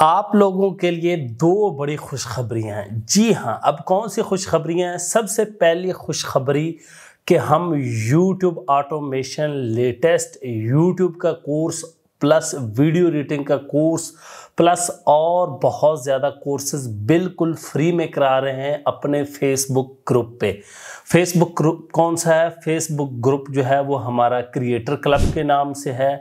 आप लोगों के लिए दो बड़ी खुशखबरियां हैं जी हाँ अब कौन सी खुशखबरियां हैं सबसे पहली खुशखबरी कि हम YouTube ऑटोमेशन लेटेस्ट YouTube का कोर्स प्लस वीडियो एडिटिंग का कोर्स प्लस और बहुत ज़्यादा कोर्सेज बिल्कुल फ्री में करा रहे हैं अपने फेसबुक ग्रुप पे फेसबुक ग्रुप कौन सा है फेसबुक ग्रुप जो है वो हमारा क्रिएटर क्लब के नाम से है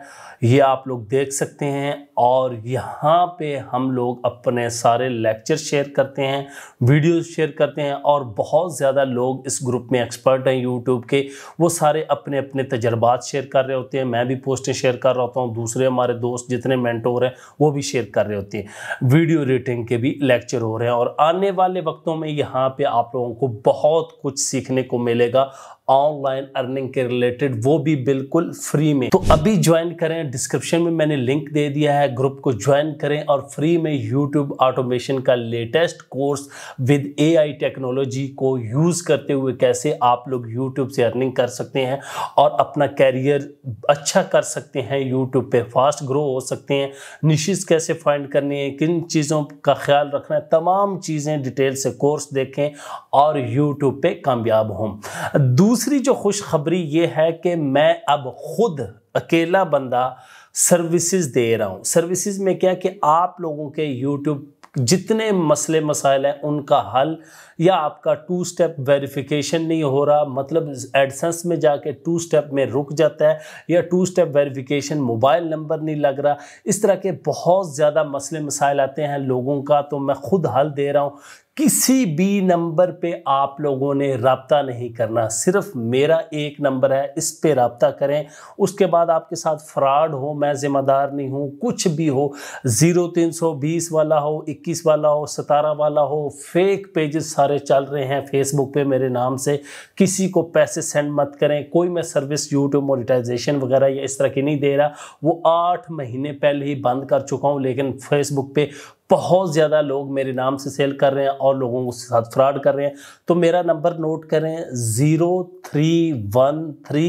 ये आप लोग देख सकते हैं और यहाँ पे हम लोग अपने सारे लेक्चर शेयर करते हैं वीडियो शेयर करते हैं और बहुत ज़्यादा लोग इस ग्रुप में एक्सपर्ट हैं यूट्यूब के वो सारे अपने अपने तजर्बात शेयर कर रहे होते हैं मैं भी पोस्टें शेयर कर रहा होता हूँ दूसरे हमारे दोस्त जितने मेंटोर हैं वो भी शेयर कर रहे होते हैं वीडियो रेटिंग के भी लेक्चर हो रहे हैं और आने वाले वक्तों में यहाँ पे आप लोगों को बहुत कुछ सीखने को मिलेगा ऑनलाइन अर्निंग के रिलेटेड वो भी बिल्कुल फ्री में तो अभी ज्वाइन करें डिस्क्रिप्शन में मैंने लिंक दे दिया है ग्रुप को ज्वाइन करें और फ्री में यूट्यूब ऑटोमेशन का latest course with AI technology को यूज़ करते हुए कैसे आप लोग यूट्यूब से अर्निंग कर सकते हैं और अपना कैरियर अच्छा कर सकते हैं यूट्यूब पे फास्ट ग्रो हो सकते हैं निशिज कैसे फाइंड करनी है किन चीज़ों का ख्याल रखना है तमाम चीज़ें डिटेल से कोर्स देखें और यूट्यूब पे कामयाब हों दूसरी दूसरी जो खुशखबरी ये है कि मैं अब खुद अकेला बंदा सर्विसेज दे रहा हूँ सर्विसेज में क्या कि आप लोगों के यूट्यूब जितने मसले मसाइल हैं उनका हल या आपका टू स्टेप वेरिफिकेशन नहीं हो रहा मतलब एडसेंस में जाके टू स्टेप में रुक जाता है या two step verification mobile number नहीं लग रहा इस तरह के बहुत ज़्यादा मसले मसाइल आते हैं लोगों का तो मैं खुद हल दे रहा हूँ किसी भी नंबर पे आप लोगों ने रबता नहीं करना सिर्फ मेरा एक नंबर है इस पे रबता करें उसके बाद आपके साथ फ्रॉड हो मैं ज़िम्मेदार नहीं हूँ कुछ भी हो ज़ीरो तीन सौ बीस वाला हो इक्कीस वाला हो सतारह वाला हो फेक पेजेस सारे चल रहे हैं फेसबुक पे मेरे नाम से किसी को पैसे सेंड मत करें कोई मैं सर्विस यूट्यूब मोनिटाइजेशन वगैरह या इस तरह की नहीं दे रहा वो आठ महीने पहले ही बंद कर चुका हूँ लेकिन फेसबुक पर बहुत ज़्यादा लोग मेरे नाम से सेल कर रहे हैं और लोगों के साथ फ्रॉड कर रहे हैं तो मेरा नंबर नोट करें zero three one three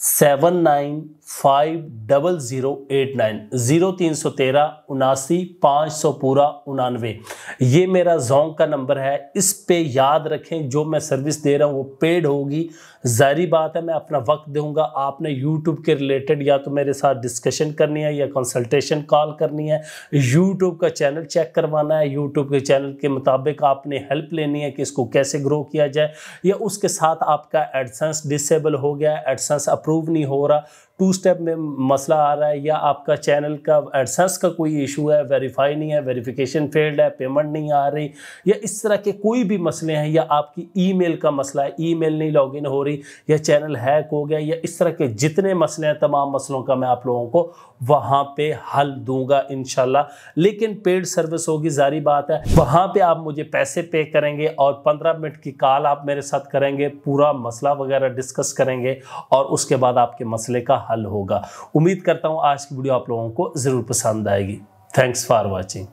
seven nine five double zero eight nine zero तीन सौ तेरह उनासी पाँच सौ पूरा उनानवे ये मेरा जोंग का नंबर है इस पे याद रखें जो मैं सर्विस दे रहा हूँ वो पेड होगी जारी बात है मैं अपना वक्त दूंगा आपने यूट्यूब के रिलेटेड या तो मेरे साथ डिस्कशन करनी है या कंसल्टेशन कॉल करनी है यूट्यूब का चैनल चेक करवाना है यूट्यूब के चैनल के मुताबिक आपने हेल्प लेनी है कि इसको कैसे ग्रो किया जाए या उसके साथ आपका एडसेंस डिसेबल हो गया एडसेंस अप्रूव नहीं हो रहा टू स्टेप में मसला आ रहा है या आपका चैनल का एडसेंस का कोई इशू है वेरीफाई नहीं है वेरिफिकेशन फेल्ड है पेमेंट नहीं आ रही या इस तरह के कोई भी मसले हैं या आपकी ईमेल का मसला है ईमेल नहीं लॉगिन हो रही या चैनल हैक हो गया या इस तरह के जितने मसले हैं तमाम मसलों का मैं आप लोगों को वहाँ पे हल दूंगा इन लेकिन पेड सर्विस होगी जारी बात है वहाँ पे आप मुझे पैसे पे करेंगे और पंद्रह मिनट की कॉल आप मेरे साथ करेंगे पूरा मसला वगैरह डिस्कस करेंगे और उसके बाद आपके मसले का हल होगा उम्मीद करता हूँ आज की वीडियो आप लोगों को ज़रूर पसंद आएगी थैंक्स फॉर वॉचिंग